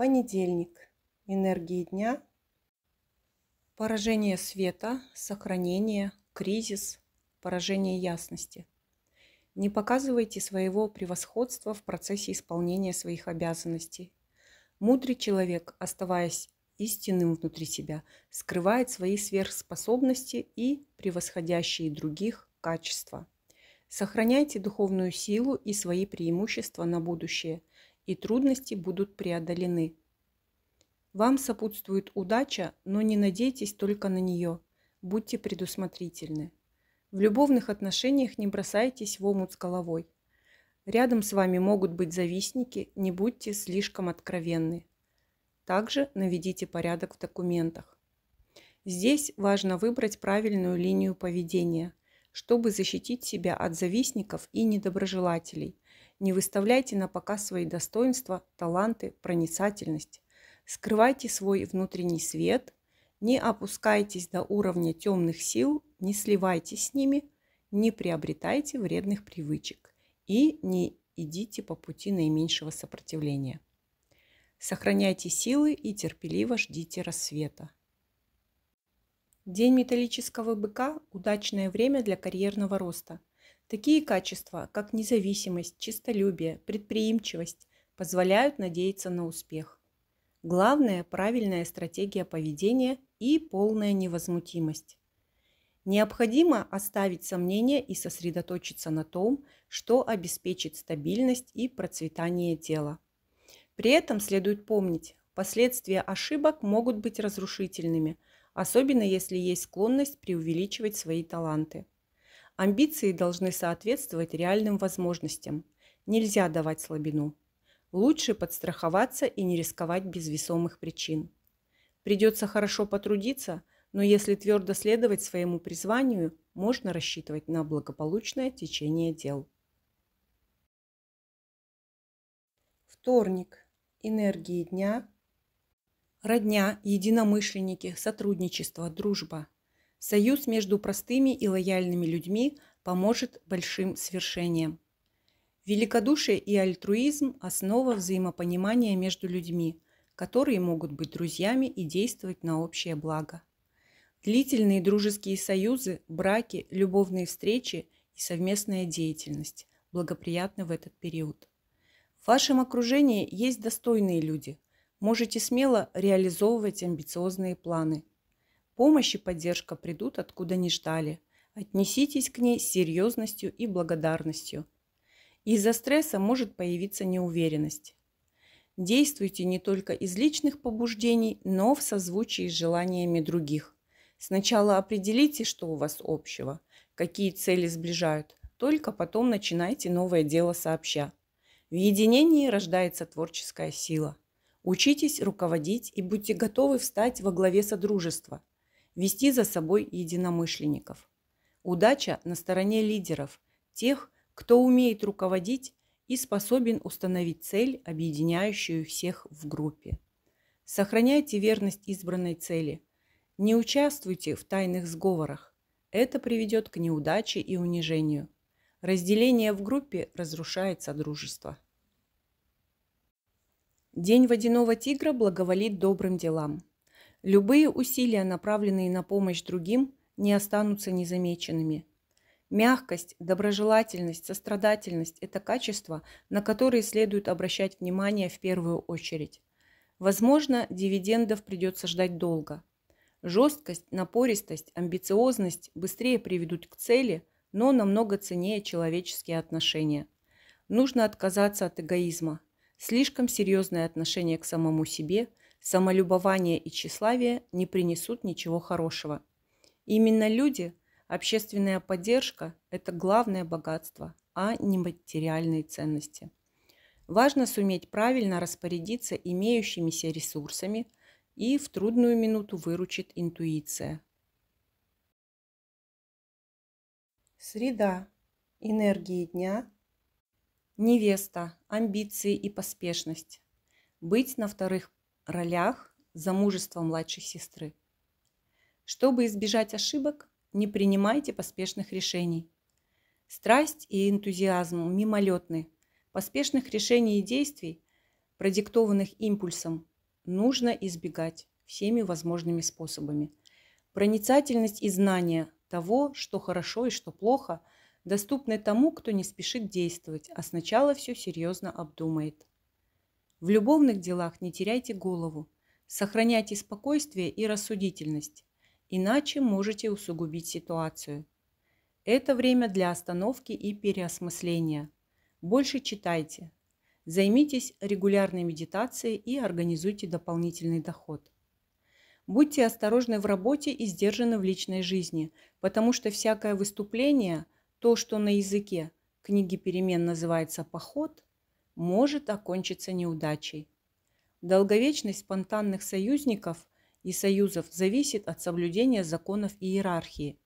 Понедельник. Энергии дня. Поражение света, сохранение, кризис, поражение ясности. Не показывайте своего превосходства в процессе исполнения своих обязанностей. Мудрый человек, оставаясь истинным внутри себя, скрывает свои сверхспособности и превосходящие других качества. Сохраняйте духовную силу и свои преимущества на будущее и трудности будут преодолены. Вам сопутствует удача, но не надейтесь только на нее. Будьте предусмотрительны. В любовных отношениях не бросайтесь в омут с головой. Рядом с вами могут быть завистники, не будьте слишком откровенны. Также наведите порядок в документах. Здесь важно выбрать правильную линию поведения, чтобы защитить себя от завистников и недоброжелателей, не выставляйте на показ свои достоинства, таланты, проницательность. Скрывайте свой внутренний свет, не опускайтесь до уровня темных сил, не сливайтесь с ними, не приобретайте вредных привычек и не идите по пути наименьшего сопротивления. Сохраняйте силы и терпеливо ждите рассвета. День металлического быка – удачное время для карьерного роста – Такие качества, как независимость, честолюбие, предприимчивость, позволяют надеяться на успех. Главное – правильная стратегия поведения и полная невозмутимость. Необходимо оставить сомнения и сосредоточиться на том, что обеспечит стабильность и процветание тела. При этом следует помнить, последствия ошибок могут быть разрушительными, особенно если есть склонность преувеличивать свои таланты. Амбиции должны соответствовать реальным возможностям. Нельзя давать слабину. Лучше подстраховаться и не рисковать без весомых причин. Придется хорошо потрудиться, но если твердо следовать своему призванию, можно рассчитывать на благополучное течение дел. Вторник. Энергии дня. Родня, единомышленники, сотрудничество, дружба – Союз между простыми и лояльными людьми поможет большим свершениям. Великодушие и альтруизм – основа взаимопонимания между людьми, которые могут быть друзьями и действовать на общее благо. Длительные дружеские союзы, браки, любовные встречи и совместная деятельность благоприятны в этот период. В вашем окружении есть достойные люди. Можете смело реализовывать амбициозные планы – Помощь и поддержка придут, откуда не ждали. Отнеситесь к ней с серьезностью и благодарностью. Из-за стресса может появиться неуверенность. Действуйте не только из личных побуждений, но в созвучии с желаниями других. Сначала определите, что у вас общего, какие цели сближают, только потом начинайте новое дело сообща. В единении рождается творческая сила. Учитесь руководить и будьте готовы встать во главе содружества вести за собой единомышленников. Удача на стороне лидеров, тех, кто умеет руководить и способен установить цель, объединяющую всех в группе. Сохраняйте верность избранной цели. Не участвуйте в тайных сговорах. Это приведет к неудаче и унижению. Разделение в группе разрушает содружество. День водяного тигра благоволит добрым делам. Любые усилия, направленные на помощь другим, не останутся незамеченными. Мягкость, доброжелательность, сострадательность – это качества, на которые следует обращать внимание в первую очередь. Возможно, дивидендов придется ждать долго. Жесткость, напористость, амбициозность быстрее приведут к цели, но намного ценнее человеческие отношения. Нужно отказаться от эгоизма. Слишком серьезное отношение к самому себе – самолюбование и тщеславие не принесут ничего хорошего. Именно люди, общественная поддержка – это главное богатство, а не материальные ценности. Важно суметь правильно распорядиться имеющимися ресурсами и в трудную минуту выручит интуиция. Среда. Энергии дня. Невеста. Амбиции и поспешность. Быть на вторых ролях замужества младшей сестры. Чтобы избежать ошибок, не принимайте поспешных решений. Страсть и энтузиазм мимолетны. Поспешных решений и действий, продиктованных импульсом, нужно избегать всеми возможными способами. Проницательность и знание того, что хорошо и что плохо, доступны тому, кто не спешит действовать, а сначала все серьезно обдумает. В любовных делах не теряйте голову. Сохраняйте спокойствие и рассудительность, иначе можете усугубить ситуацию. Это время для остановки и переосмысления. Больше читайте. Займитесь регулярной медитацией и организуйте дополнительный доход. Будьте осторожны в работе и сдержаны в личной жизни, потому что всякое выступление, то, что на языке книги перемен называется «поход», может окончиться неудачей. Долговечность спонтанных союзников и союзов зависит от соблюдения законов иерархии,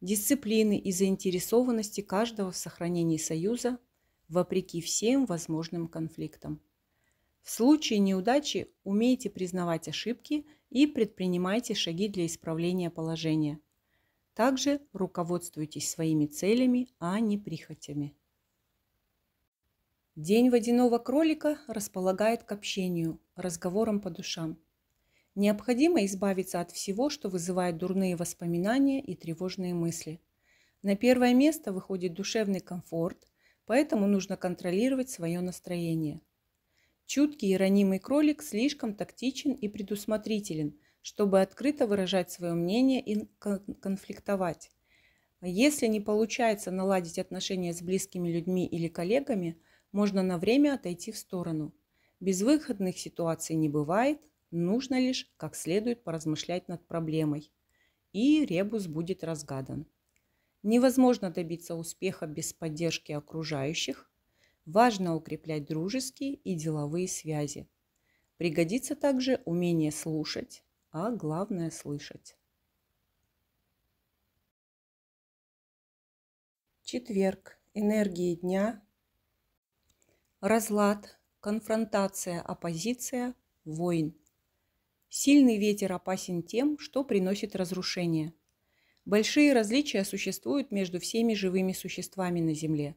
дисциплины и заинтересованности каждого в сохранении союза вопреки всем возможным конфликтам. В случае неудачи умейте признавать ошибки и предпринимайте шаги для исправления положения. Также руководствуйтесь своими целями, а не прихотями. День водяного кролика располагает к общению, разговорам по душам. Необходимо избавиться от всего, что вызывает дурные воспоминания и тревожные мысли. На первое место выходит душевный комфорт, поэтому нужно контролировать свое настроение. Чуткий и ранимый кролик слишком тактичен и предусмотрителен, чтобы открыто выражать свое мнение и конфликтовать. Если не получается наладить отношения с близкими людьми или коллегами – можно на время отойти в сторону. Безвыходных ситуаций не бывает, нужно лишь как следует поразмышлять над проблемой. И ребус будет разгадан. Невозможно добиться успеха без поддержки окружающих. Важно укреплять дружеские и деловые связи. Пригодится также умение слушать, а главное слышать. Четверг. Энергии дня разлад, конфронтация, оппозиция, войн. Сильный ветер опасен тем, что приносит разрушение. Большие различия существуют между всеми живыми существами на Земле.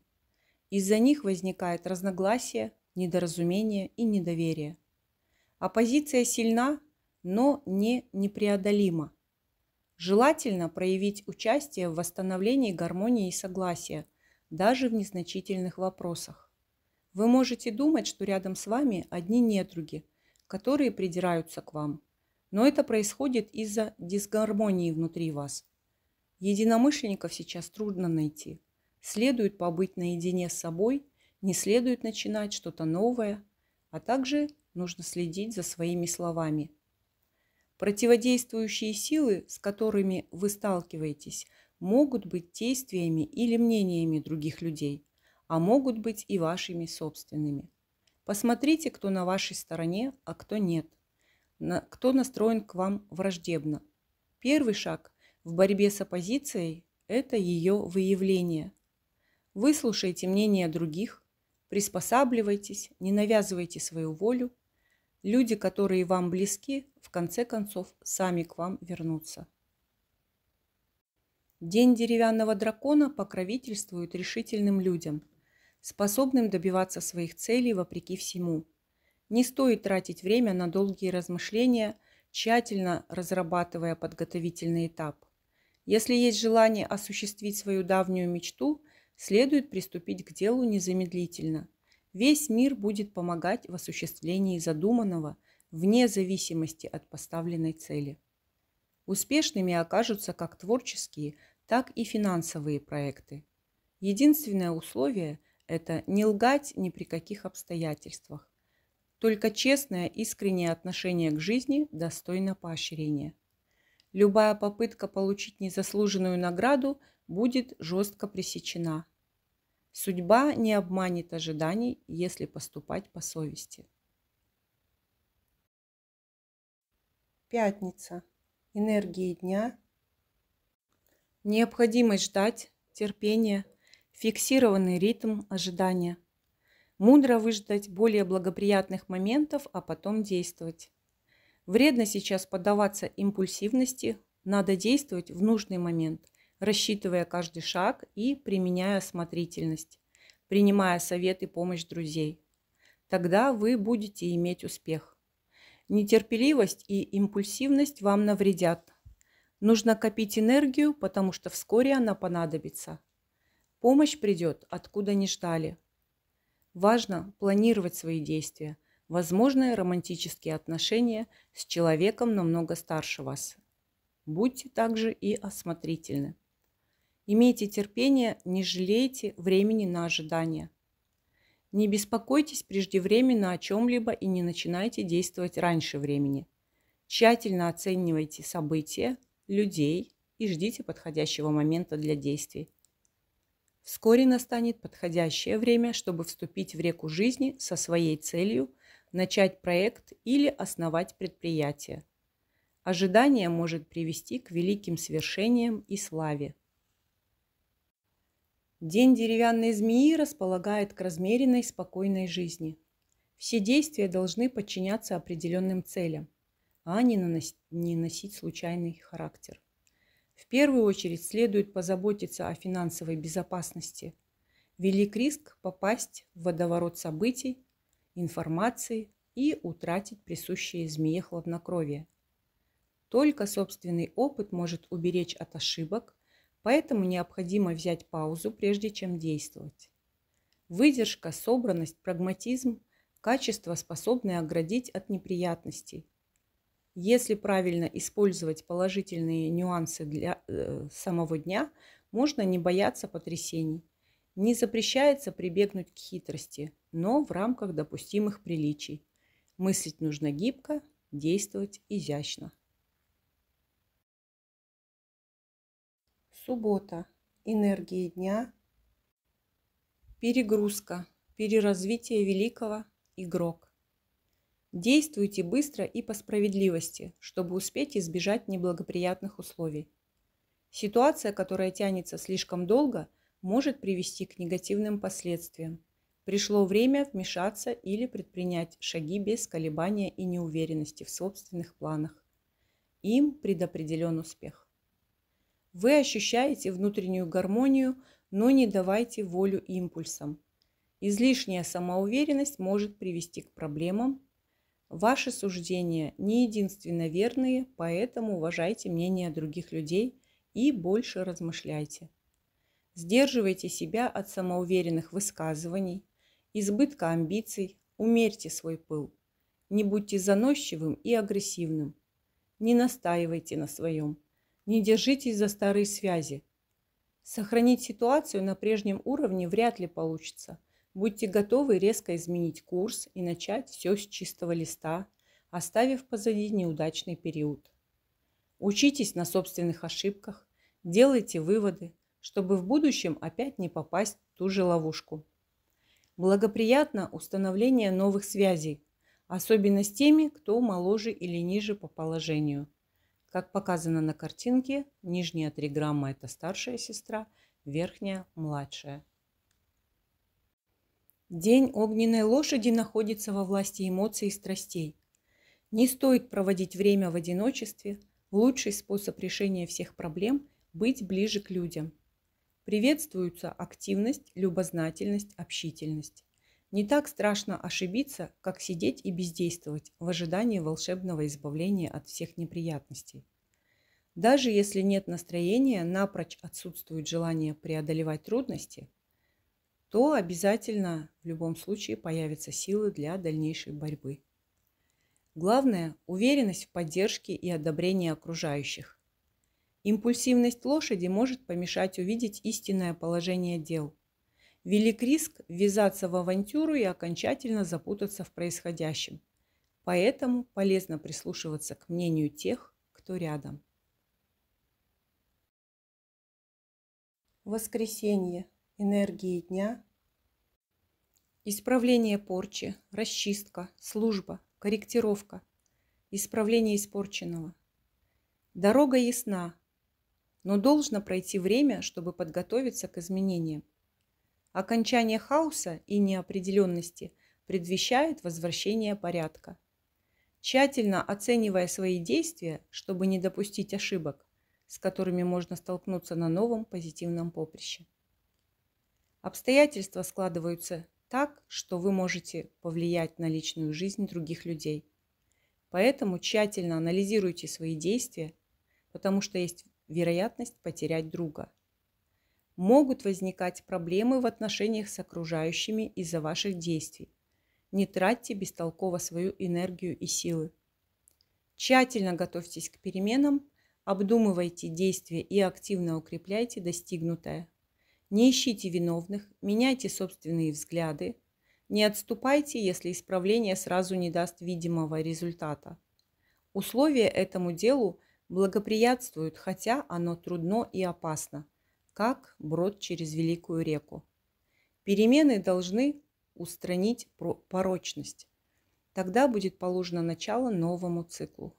Из-за них возникает разногласие, недоразумение и недоверие. Оппозиция сильна, но не непреодолима. Желательно проявить участие в восстановлении гармонии и согласия, даже в незначительных вопросах. Вы можете думать, что рядом с вами одни недруги, которые придираются к вам. Но это происходит из-за дисгармонии внутри вас. Единомышленников сейчас трудно найти. Следует побыть наедине с собой, не следует начинать что-то новое, а также нужно следить за своими словами. Противодействующие силы, с которыми вы сталкиваетесь, могут быть действиями или мнениями других людей – а могут быть и вашими собственными. Посмотрите, кто на вашей стороне, а кто нет. На, кто настроен к вам враждебно. Первый шаг в борьбе с оппозицией – это ее выявление. Выслушайте мнение других, приспосабливайтесь, не навязывайте свою волю. Люди, которые вам близки, в конце концов сами к вам вернутся. День деревянного дракона покровительствует решительным людям – способным добиваться своих целей вопреки всему. Не стоит тратить время на долгие размышления, тщательно разрабатывая подготовительный этап. Если есть желание осуществить свою давнюю мечту, следует приступить к делу незамедлительно. Весь мир будет помогать в осуществлении задуманного вне зависимости от поставленной цели. Успешными окажутся как творческие, так и финансовые проекты. Единственное условие – это не лгать ни при каких обстоятельствах. Только честное, искреннее отношение к жизни достойно поощрения. Любая попытка получить незаслуженную награду будет жестко пресечена. Судьба не обманет ожиданий, если поступать по совести. Пятница. Энергии дня. Необходимость ждать, терпение – фиксированный ритм ожидания. Мудро выждать более благоприятных моментов, а потом действовать. Вредно сейчас поддаваться импульсивности, надо действовать в нужный момент, рассчитывая каждый шаг и применяя осмотрительность, принимая совет и помощь друзей. Тогда вы будете иметь успех. Нетерпеливость и импульсивность вам навредят. Нужно копить энергию, потому что вскоре она понадобится – Помощь придет, откуда не ждали. Важно планировать свои действия, возможные романтические отношения с человеком намного старше вас. Будьте также и осмотрительны. Имейте терпение, не жалейте времени на ожидание. Не беспокойтесь преждевременно о чем-либо и не начинайте действовать раньше времени. Тщательно оценивайте события, людей и ждите подходящего момента для действий. Вскоре настанет подходящее время, чтобы вступить в реку жизни со своей целью, начать проект или основать предприятие. Ожидание может привести к великим свершениям и славе. День деревянной змеи располагает к размеренной, спокойной жизни. Все действия должны подчиняться определенным целям, а не наносить случайный характер первую очередь следует позаботиться о финансовой безопасности. Велик риск попасть в водоворот событий, информации и утратить присущие змее хладнокровие. Только собственный опыт может уберечь от ошибок, поэтому необходимо взять паузу, прежде чем действовать. Выдержка, собранность, прагматизм – качества, способные оградить от неприятностей, если правильно использовать положительные нюансы для э, самого дня, можно не бояться потрясений. Не запрещается прибегнуть к хитрости, но в рамках допустимых приличий. Мыслить нужно гибко, действовать изящно. Суббота. Энергии дня. Перегрузка. Переразвитие великого. Игрок. Действуйте быстро и по справедливости, чтобы успеть избежать неблагоприятных условий. Ситуация, которая тянется слишком долго, может привести к негативным последствиям. Пришло время вмешаться или предпринять шаги без колебания и неуверенности в собственных планах. Им предопределен успех. Вы ощущаете внутреннюю гармонию, но не давайте волю импульсам. Излишняя самоуверенность может привести к проблемам, Ваши суждения не единственно верные, поэтому уважайте мнение других людей и больше размышляйте. Сдерживайте себя от самоуверенных высказываний, избытка амбиций, умерьте свой пыл. Не будьте заносчивым и агрессивным. Не настаивайте на своем. Не держитесь за старые связи. Сохранить ситуацию на прежнем уровне вряд ли получится – Будьте готовы резко изменить курс и начать все с чистого листа, оставив позади неудачный период. Учитесь на собственных ошибках, делайте выводы, чтобы в будущем опять не попасть в ту же ловушку. Благоприятно установление новых связей, особенно с теми, кто моложе или ниже по положению. Как показано на картинке, нижняя триграмма — это старшая сестра, верхняя – младшая. День огненной лошади находится во власти эмоций и страстей. Не стоит проводить время в одиночестве. Лучший способ решения всех проблем – быть ближе к людям. Приветствуются активность, любознательность, общительность. Не так страшно ошибиться, как сидеть и бездействовать в ожидании волшебного избавления от всех неприятностей. Даже если нет настроения, напрочь отсутствует желание преодолевать трудности, то обязательно в любом случае появятся силы для дальнейшей борьбы. Главное – уверенность в поддержке и одобрении окружающих. Импульсивность лошади может помешать увидеть истинное положение дел. Велик риск ввязаться в авантюру и окончательно запутаться в происходящем. Поэтому полезно прислушиваться к мнению тех, кто рядом. Воскресенье энергии дня, исправление порчи, расчистка, служба, корректировка, исправление испорченного. Дорога ясна, но должно пройти время, чтобы подготовиться к изменениям. Окончание хаоса и неопределенности предвещает возвращение порядка. Тщательно оценивая свои действия, чтобы не допустить ошибок, с которыми можно столкнуться на новом позитивном поприще. Обстоятельства складываются так, что вы можете повлиять на личную жизнь других людей. Поэтому тщательно анализируйте свои действия, потому что есть вероятность потерять друга. Могут возникать проблемы в отношениях с окружающими из-за ваших действий. Не тратьте бестолково свою энергию и силы. Тщательно готовьтесь к переменам, обдумывайте действия и активно укрепляйте достигнутое. Не ищите виновных, меняйте собственные взгляды, не отступайте, если исправление сразу не даст видимого результата. Условия этому делу благоприятствуют, хотя оно трудно и опасно, как брод через великую реку. Перемены должны устранить порочность. Тогда будет положено начало новому циклу.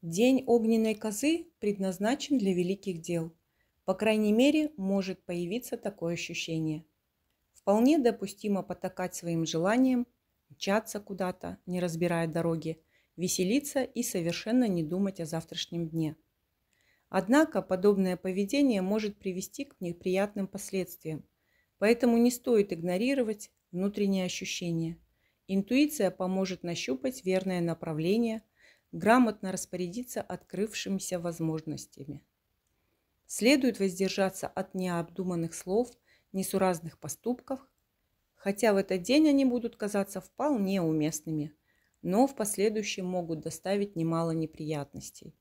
День огненной козы предназначен для великих дел – по крайней мере, может появиться такое ощущение. Вполне допустимо потакать своим желаниям, мчаться куда-то, не разбирая дороги, веселиться и совершенно не думать о завтрашнем дне. Однако подобное поведение может привести к неприятным последствиям, поэтому не стоит игнорировать внутренние ощущения. Интуиция поможет нащупать верное направление, грамотно распорядиться открывшимися возможностями. Следует воздержаться от необдуманных слов, несуразных поступков, хотя в этот день они будут казаться вполне уместными, но в последующем могут доставить немало неприятностей.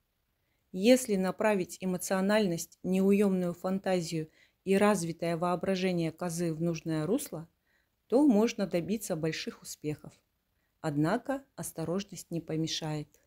Если направить эмоциональность, неуемную фантазию и развитое воображение козы в нужное русло, то можно добиться больших успехов. Однако осторожность не помешает.